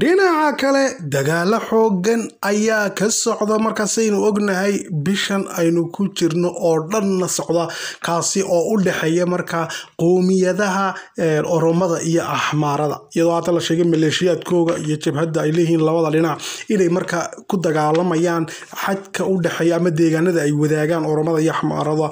dhinaca kale dagaalo xoogan ayaa ka socda markaasaynu ognahay bishan aynu ku jirno oo dhanna socda kaasi oo u dhexeeya markaa qowmiyadaha oromada iyo axmaarada iyadoo hadda la sheegay maleeshiyaadkooga iyo jabhadda ay leeyihiin labada dhinac inay markaa ku dagaalamayaan xadka u dhexeeya ama deegaanada ay wadaagaan oromada iyo axmaarada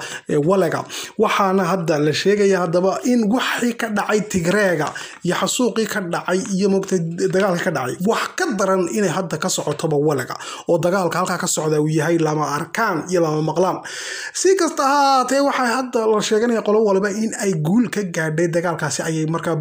walaga waxaana hadda la sheegaya haddaba in waxii ka dhacay tigreega iyo xasuuqii ka dhacay iyo mogtay dagaalka dhacay wax ka daran inay hadda ka socotoba walaga oo dagaalka halkaa ka socda uu yahay lama arkaan iyo lama maqlaan si kasta ahaatee waxaa hadda la sheeganaya qolo walba in ay guul ka gaadhay dagaalkaasi ayay markaa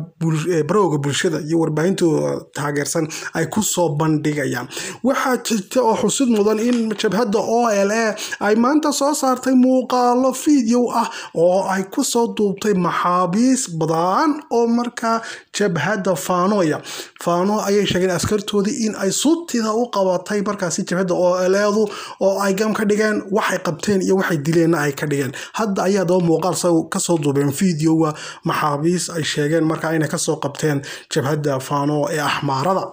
barooga bulshada iyo warbaahintu taageersan ay ku soo bandhigayaan waxaa jirta oo xusid mudan in jabhadda o l a ay maanta soo saartay muuqaalo video ah oo ay ku soo duubtay maxaabiis badan oo markaa jabhada faanoya faano ayay sheegeen askartoodii in ay sutida u qabatay markaasi jabhada oo leedu oo ay gam ka dhigeen waxay qabteen iyo waxay dileenna ay ka dhigeen hadda ayaa daba muuqaal sa kasoo duubeen videowa maxaabiis ay sheegeen marka inay kasoo qabteen jabhada faano ee axmaarada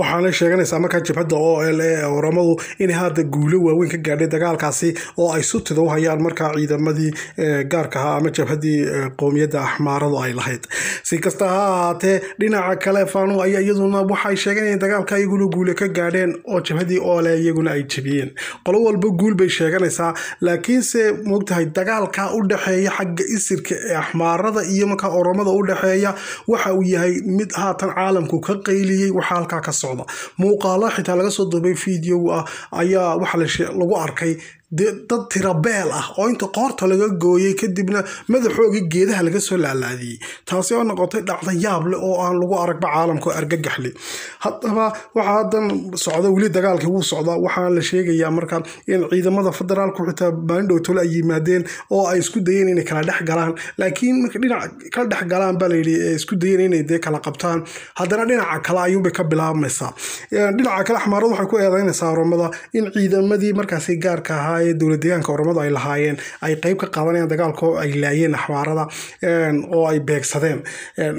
waxaana sheeganaysaa markaa jabhada o l e oramadu inay hadda guulo waaweyn ka gaadhay dagaalkaasi oo ay sutida u hayaan markaa ciidamadii eh, gaarka ama jabhaddii eh, qowmiyadda axmaaradu ay lahayd si kasta ha ahaatee dhinaca kale faano ayaa iyaduna waxay sheeganayeen dagaalka iyaguna guule ka gaadheen oo jabhadii ole iyaguna ay jebiyeen qolo walba guul bay sheeganaysaa laakiinse mogtahay dagaalka u dhexeeya xagga isirka ee axmaarada iyo markaa oramada u dhexeeya waxa uu yahay mid haatan caalamku ka qayliyey waxaa halkaa ka soc socda muuqaala xitaa laga soo duubay video ah ayaa waxa lagu arkay dad tirabeel ah oo inta qoorta laga gooyay kadibna madaxooga geedaha laga soo laalaadiyey taasi oo noqotay dhacda yaab oo aan lagu aragba caalamka argagaxle haddaba waxaa hadan socda weli dagaalka wuu socdaa waxaa la sheegayaa markaan in ciidamada federaalku xitaa maalindhow ay yimaadeen oo ay isku dayeen inay kala dhex galaan laakiin marka dhinac kala dhex galaan baa layidhi isku dayeen inay dee kala qabtaan haddana dhinaca kale ayuunbay ka bilaabmaysaa dhinaca kale axmaaradu waxay ku eedeynaysaa oromada in ciidamadii markaasi gaarka ahaa ay dowlad deegaanka oromadu ay lahaayeen ay qeyb ka qaadanayaan dagaalko ay laayeen axwaarada oo ay beegsadeen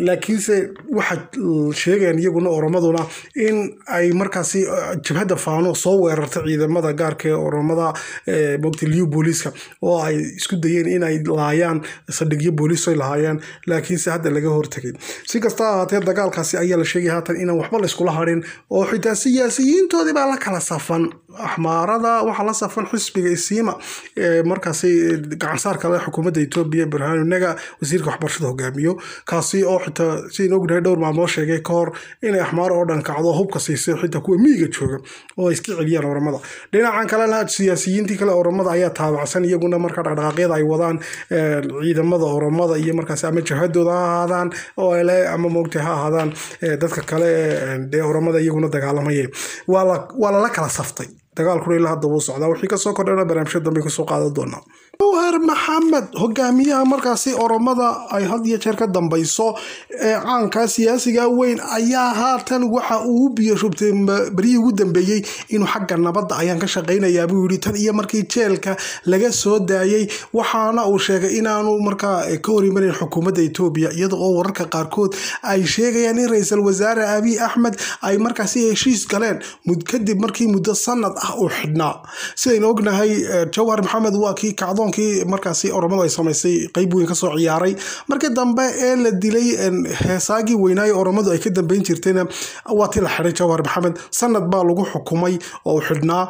laakiinse waxaa sheegayaan iyaguna oromaduna in ay markaasi e, jabhadda faano soo weerarta ciidamada gaarka ee oromada e, moogtiliyu booliiska oo ay isku dayeen inay laayaan saldhigyo booliisoy lahaayeen laakiinse hadda laga hortegay si kasta ahaatee dagaalkaasi ayaa la sheegay haatan inaan waxba layskula harin oo xitaa siyaasiyiintoodii baa la kala safan axmaarada waxaa la safan xisbiga gaadhaysiima eh, markaas eh, gacansaarka le xukuumadda etoobiya burhanu naga wasiirka waxbarashada hogaamiyo kaasi oo xitaa sidaan ognahay dhowr maalmoo sheegay ka hor inay axmaar oo dhan kacdo hubka siisay xitaa kuwa miyiga jooga oo ay iska celiyaan oramada dhinacan kalena siyaasiyiintii kale oramada ayaa taabacsan iyaguna markaa dhaqdhaqaaqyada ay wadaan eh, ciidamada oramada iyo markaas ama jahadooda ha ahaadaan ole ama moogtay ha ahaadaan dadka kale ee oramada iyaguna dagaalamaya waa lala kala saftay dagaalkuna ilaa hadda wuu socdaa wixii kasoo kordhana barnaamijyo dambe kusoo qaadan doonaa buhar maxamed hogaamiyaha markaasi oromada ay had iyo jeer ka dambayso ee caanka siyaasiga weyn ayaa haatan waxa uu biyo shubtay beryihii ugu dambeeyey inuu xagga nabadda ayaan ka shaqaynayaa buu yidhi tan iyo markii jeelka laga soo daayey waxaana uu sheegay inaanu markaa eh, ka hor imaneyn xukuumadda etoobiya iyada oo wararka qaarkood ay sheegayaan in ra-iisul wasaare abiy axmed ay markaasi heshiis galeen kadib markii muddo sanad ah u xidhnaa sidaynu ognahay eh, jawhar maxamed waa kii kacdoonkii markaasi oromadu ay samaysay qeyb weyn kasoo ciyaaray markii dambe ee la dilay eh, heesaagii weynaaye oromadu ay ka dambeyn jirtayna eh, waa ti la xidhay jawhar maxamed sanad baa lagu xukumay oo u xidhnaa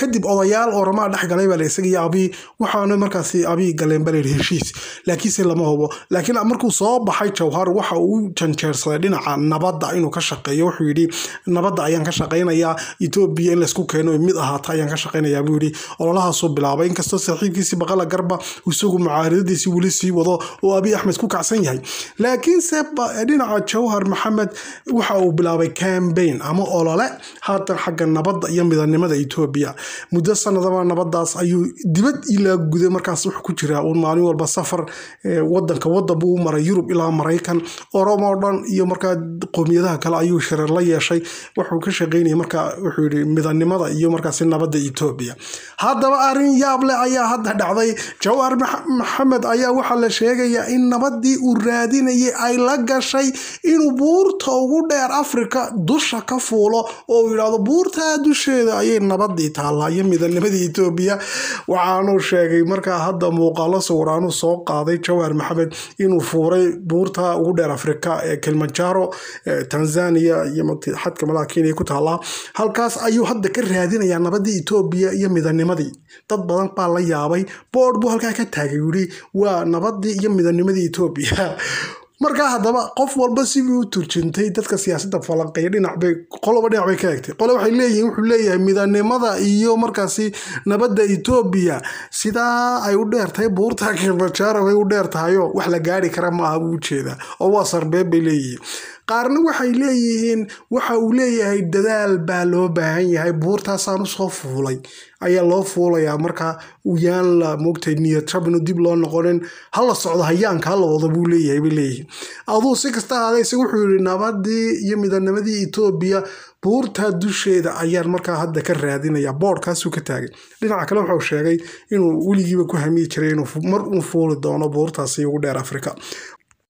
kadib odayaal oromaa dhex galay baa la isagaya abi waxaana markaasi abi galeen baa yidhi heshiis laakiinse lama hubo laakiin ah, markuu soo baxay jawhar waxa uu janjeersaday dhinaca nabadda inuu ka shaqeeyo wuxuu yidhi nabadda ayaan ka shaqaynayaa etoobiya in laysku keeno mid ahaata ayaan ka shaqaynayaa buu yidhi ololahaasuu bilaabay inkastoo saaxiibkiisii baqala garba isagu mucaaridadiisii weli sii wado oo abiy axmed ku kacsan yahay laakiinse eh, dhinaca jawhar maxamed waxa uu bilaabay cambain ama olole haatan xagga nabadda iyo midannimada etoobiya muddo sanadaba nabadaas ayuu dibad ilaaguday markaas wuxuu ku jiraa uu maalin walba safar eh, wadanka wadan buu maray yurub ilaa maraykan oromoo dhan iyo markaa qowmiyadaha kale ayuu shirar la yeeshay wuxuu ka shaqaynaya markaa wuxuu yidhi midannimada iyo marka markaasi nabadda etoobiya haddaba arrin yaable ayaa hadda dhacday jawaar maxamed ayaa waxaa la sheegayaa in nabadii uu raadinayay ay la gashay inuu buurta ugu dheer afrika dusha ka fuulo oo uu yidhaahdo buurtaa dusheeda ayay nabadii taallaa iyo midanimadii etoobiya waxaanuu sheegay markaa hadda muuqaalo sawiraanuu soo qaaday jawhar maxamed inuu fuuray buurta ugu dheer afrika ee kilimanjaro tanzania iyo xadka malaha kenya ku taallaa halkaas ayuu hadda ka raadinaya ayaa nabadii etoobiya iyo midanimadii dad badan baa la yaabay boodh buu halkaa ka taagay yidhi waa nabadii iyo midanimadii etoobiya markaa haddaba qof walba sibii u turjintay dadka siyaasadda falanqeeya dhinacbay qoloba dhinac bay ka egtay qole waxay leeyihiin wuxuu leeyahay midanimada iyo markaasi nabadda etoobiya sidaa ay u dheertahay buurta kilimanjaro bay u dheertahayo wax la gaari kara ma aha buu ujeedaa oo waa sarbeeb bay leeyihiin qaarna waxay leeyihiin waxa uu leeyahay dadaal baa loo baahan yahay buurtaasaan usoo fuulay ayaa loo fuulayaa marka uyaan la mogtay niyatrabnu dib loo noqonin hala socdo hayaanka hala wado buu leeyahay bay leeyihiin aduu si kasta ahaada wuxuu yihi nabadii iyo midanimadii etoobiya buurta dusheeda ayaan markaa hadda ka raadinaya boodhkaasuu ka taagay dhinaca kale wuxuu sheegay inuu weligiiba ku hamiyi jiray inuu mar uun fuuli doono buurtaasi ugu dheer afrika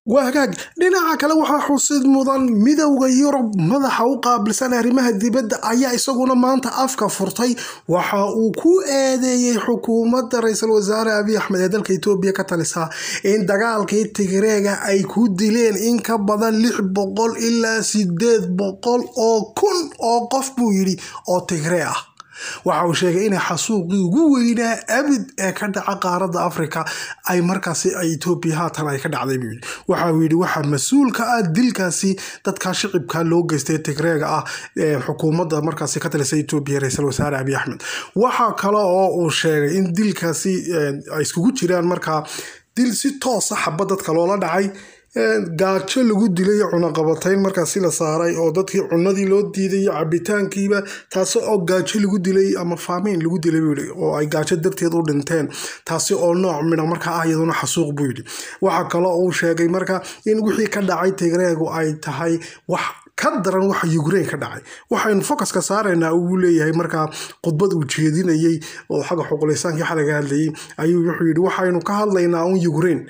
waa dhinaca kale waxaa xusid mudan midowda yurub madaxa u qaabilsan arrimaha dibadda ayaa isaguna maanta afka furtay waxa uu ku eedeeyey xukuumadda ra-iisul wasaare abiy axmed ee dalka etoobiya ka talisa in dagaalkii tigreega ay ku dileen in ka badan lix boqol ilaa sideed boqol oo kun oo qof buu yidhi oo tigree ah waxa uu sheegay inay xasuuqii ugu weynaa abid ee ka dhaca qaaradda afrika ay markaasi ay etoobiya haatan ay ka dhacday buu yidhi waxa uu yidhi waxaa mas-uulka ah dilkaasi dadka shicibka loo geystay tigreega ah ee xukuumadda markaasi ka talisa etoobiya ra-iisul wasaare abiy axmed waxaa kale oo uu sheegay in dilkaasi eh, ay iskugu jiraan markaa dil si toosa ah xabad dadka loola dhacay gaajo lagu dilay cunaqabatayn markaa la saaray oo dadkii cunadii loo diiday iyo cabitaankiiba taasi oo gaajo lagu dilay ama faamiin lagu dilay buu yidhi oo ay gaajo darteed u dhinteen taasi oo nooc midha markaa ah iyaduna xasuuq buu yidhi waxaa kaloo uu sheegay marka in wixii ka dhacay tigreegu ay tahay wax ka daran waxa ukrain ka dhacay waxaynu focuska saaraynaa uu leeyahay markaa khudbad uu jeedinayay oo xaga xuqulaysaankai xalaga hadlayay ayuu wuxuu yidhi waxaynu ka hadlaynaa un ukrain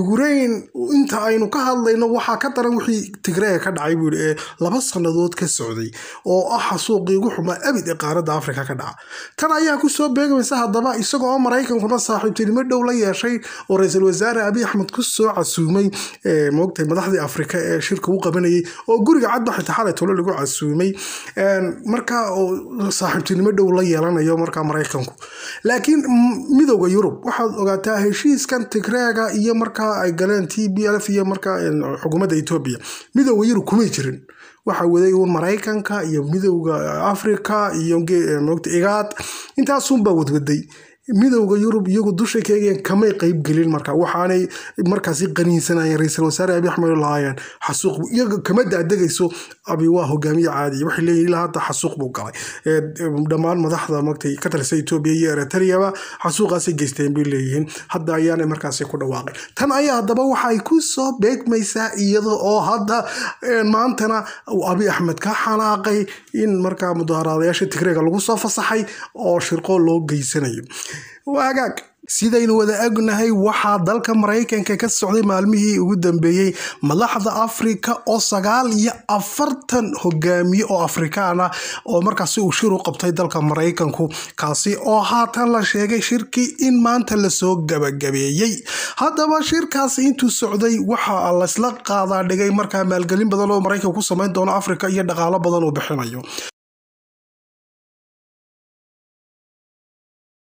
ukrain inta aynu ka hadlayno waxaa ka daran wixii tigreega ka dhacay buu yidhi ee laba sannadood ka socday oo ah xasuuqii ugu xumaa abid ee qaarada afrika ka dhaca tan ayaa kusoo beegmaysa haddaba isaga oo maraykankuna saaxiibtinimo dhow la yeeshay oo ra-iisul wasaare abiy axmed kusoo casuumay moogtahay madaxdii afrika ee shirka u qabanayay oo guriga cadba dhacdo xitaa xalay lagu casuumay marka oo saaxiibtinimo dhow la yeelanayo marka maraykanku laakiin midooda yurub waxaad ogaataa heshiiskan tigreega iyo markaa ay galeen t b lf iyo marka xukuumadda etoobiya midooda yurub kumay jirin waxaa waday uun maraykanka iyo midowda africa iyo mogta igaad intaasunbaa wadwaday midowda yurub iyagu dusha ka eegeen kamay qeybgelin marka waxaanay markaasi qaniinsanayeen ra-iisul wasaare abi lahaayeen xasuuq iyaga kama daadegayso abi waa hogaamiye caadiya waxay leeyihin ilaa hadda xasuuq buu galay dhammaan madaxda magtay ka talisa etoobiya iyo eretariyaba xasuuqaasay geysteen bay leeyihiin hadda ayaana markaasi ku dhawaaqeen tan ayaa haddaba waxay ku soo beegmaysaa iyada oo hadda maantana abi axmed ka xanaaqay in markaa mudaaraadayaasha tigreega lagu soo fasaxay oo shirqo loo geysanayo waagaag sidaynu wada ognahay waxaa dalka maraykanka ka socday maalmihii ugu dambeeyey madaxda afrika oo sagaal iyo afartan hogaamiye oo afrikaan ah oo markaasi uu shir u qabtay dalka maraykanku kaasi oo haatan la sheegay shirkii in maanta lasoo gabagabeeyey haddaba shirkaasi intuu socday waxaa laysla qaadaa dhigay markaa maalgelin badan oo maraykanku samayn doono afrika iyo dhaqaalo badan uu bixinayo